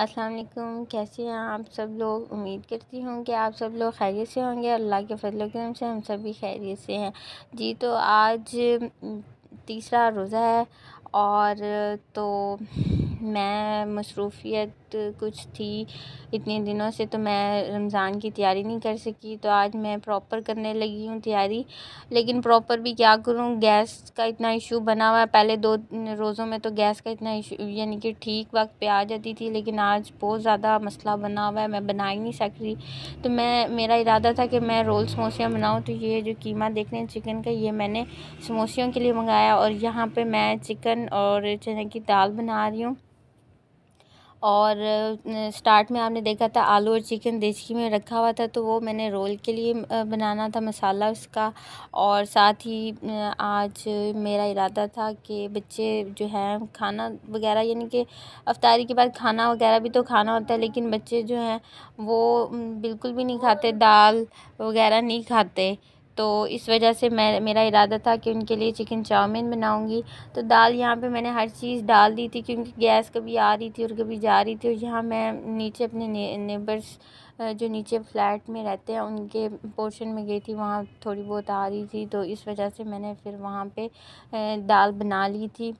अस्सलाम वालेकुम कैसे हैं आप सब लोग उम्मीद करती हूँ कि आप सब लोग खैरियत से होंगे अल्लाह के फजल करम से हम सब भी खैरियत से हैं जी तो आज तीसरा रोज़ा है और तो मैं मसरूफ़ियत कुछ थी इतने दिनों से तो मैं रमज़ान की तैयारी नहीं कर सकी तो आज मैं प्रॉपर करने लगी हूँ तैयारी लेकिन प्रॉपर भी क्या करूँ गैस का इतना इशू बना हुआ है पहले दो रोज़ों में तो गैस का इतना इशू यानी कि ठीक वक्त पे आ जाती थी लेकिन आज बहुत ज़्यादा मसला बना हुआ है मैं बना ही नहीं सक रही तो मैं मेरा इरादा था कि मैं रोल समोसियाँ बनाऊँ तो ये जो कीमा देख रहे हैं चिकन का ये मैंने समोसियों के लिए मंगाया और यहाँ पर मैं चिकन चिकन और चने की दाल बना रही हूँ और स्टार्ट में आपने देखा था आलू और चिकन देसी में रखा हुआ था तो वो मैंने रोल के लिए बनाना था मसाला उसका और साथ ही आज मेरा इरादा था कि बच्चे जो हैं खाना वगैरह यानी कि अफ्तारी के बाद खाना वगैरह भी तो खाना होता है लेकिन बच्चे जो हैं वो बिल्कुल भी नहीं खाते दाल वगैरह नहीं खाते तो इस वजह से मैं मेरा इरादा था कि उनके लिए चिकन चाउमीन बनाऊंगी तो दाल यहाँ पे मैंने हर चीज़ डाल दी थी क्योंकि गैस कभी आ रही थी और कभी जा रही थी और यहाँ मैं नीचे अपने नेबर्स जो नीचे फ्लैट में रहते हैं उनके पोर्शन में गई थी वहाँ थोड़ी बहुत आ रही थी तो इस वजह से मैंने फिर वहाँ पर दाल बना ली थी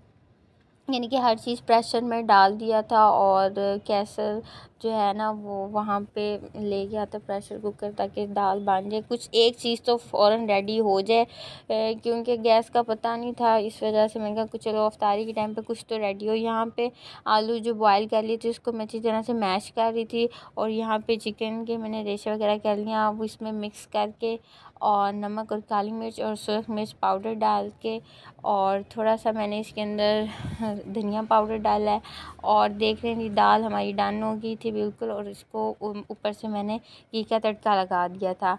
यानी कि हर चीज़ प्रेशर में डाल दिया था और कैसर जो है ना वो वहाँ पे ले गया था प्रेशर कुकर ताकि दाल बन जाए कुछ एक चीज़ तो फ़ौरन रेडी हो जाए क्योंकि गैस का पता नहीं था इस वजह से मैंने कहा कुछ चलो अफ्तारी के टाइम पे कुछ तो रेडी हो यहाँ पे आलू जो बॉयल कर लिए थे उसको मैं अच्छी तरह से मैश कर रही थी और यहाँ पे चिकन के मैंने रेशे वगैरह कर लिया अब इसमें मिक्स करके और नमक और काली मिर्च और सुरख मिर्च पाउडर डाल के और थोड़ा सा मैंने इसके अंदर धनिया पाउडर डाला है और देख रहे हैं दाल हमारी डन हो गई थी थी बिल्कुल और इसको ऊपर से मैंने घी का तड़का लगा दिया था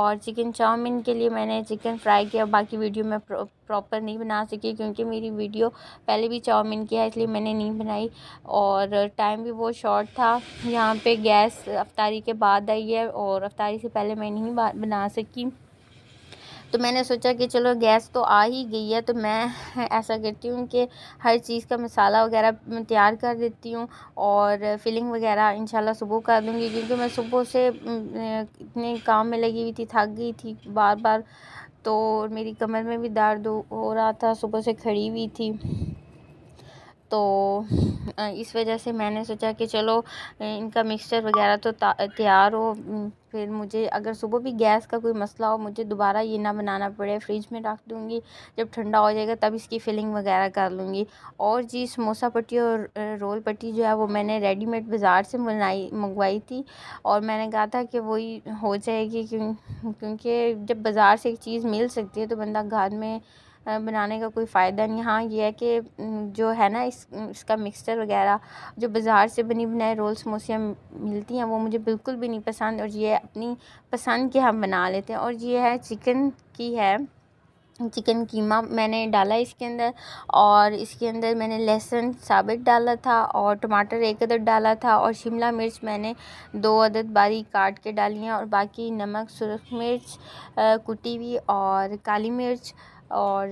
और चिकन चाउमीन के लिए मैंने चिकन फ्राई किया बाकी वीडियो मैं प्रॉपर नहीं बना सकी क्योंकि मेरी वीडियो पहले भी चाउमीन की है इसलिए मैंने नहीं बनाई और टाइम भी बहुत शॉर्ट था यहाँ पर गैस अफ्तारी के बाद आई है और अफ्तारी से पहले मैं नहीं बना सकी तो मैंने सोचा कि चलो गैस तो आ ही गई है तो मैं ऐसा करती हूँ कि हर चीज़ का मसाला वगैरह तैयार कर देती हूँ और फिलिंग वगैरह इन सुबह कर दूँगी क्योंकि मैं सुबह से इतने काम में लगी हुई थी थक गई थी बार बार तो मेरी कमर में भी दर्द हो रहा था सुबह से खड़ी हुई थी तो इस वजह से मैंने सोचा कि चलो इनका मिक्सचर वगैरह तो तैयार हो फिर मुझे अगर सुबह भी गैस का कोई मसला हो मुझे दोबारा ये ना बनाना पड़े फ्रिज में रख दूँगी जब ठंडा हो जाएगा तब इसकी फिलिंग वगैरह कर लूँगी और जी समोसा पट्टी और रोल पट्टी जो है वो मैंने रेडीमेड बाज़ार से बनाई मंगवाई थी और मैंने कहा था कि वही हो जाएगी क्यों क्योंकि जब बाज़ार से एक चीज़ मिल सकती है तो बंदा घर में बनाने का कोई फ़ायदा नहीं हाँ ये है कि जो है ना इस इसका मिक्सचर वगैरह जो बाज़ार से बनी बनाए रोल समोसियाँ मिलती हैं वो मुझे बिल्कुल भी नहीं पसंद और ये अपनी पसंद के हम बना लेते हैं और ये है चिकन की है चिकन कीमा मैंने डाला इसके अंदर और इसके अंदर मैंने लहसुन साबित डाला था और टमाटर एक अदद डाला था और शिमला मिर्च मैंने दो अदद बारीक काट के डाली हैं और बाकी नमक सुरख मिर्च कुटी हुई और काली मिर्च और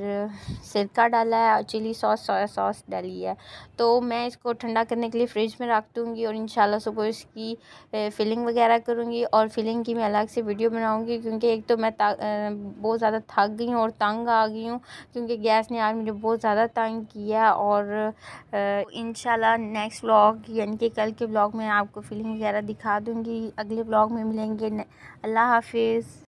सिरका डाला है और चिली सॉस सोया सॉस डाली है तो मैं इसको ठंडा करने के लिए फ़्रिज में रख दूँगी और इन सुबह इसकी फिलिंग वगैरह करूँगी और फिलिंग की मैं अलग से वीडियो बनाऊँगी क्योंकि एक तो मैं बहुत ज़्यादा थक गई हूँ और तंग आ गई हूँ क्योंकि गैस ने आज मुझे बहुत ज़्यादा तंग किया और इन नेक्स्ट व्लॉग यानी कि कल के ब्लॉग में आपको फिलिंग वगैरह दिखा दूँगी अगले ब्लॉग में मिलेंगे अल्लाह हाफिज़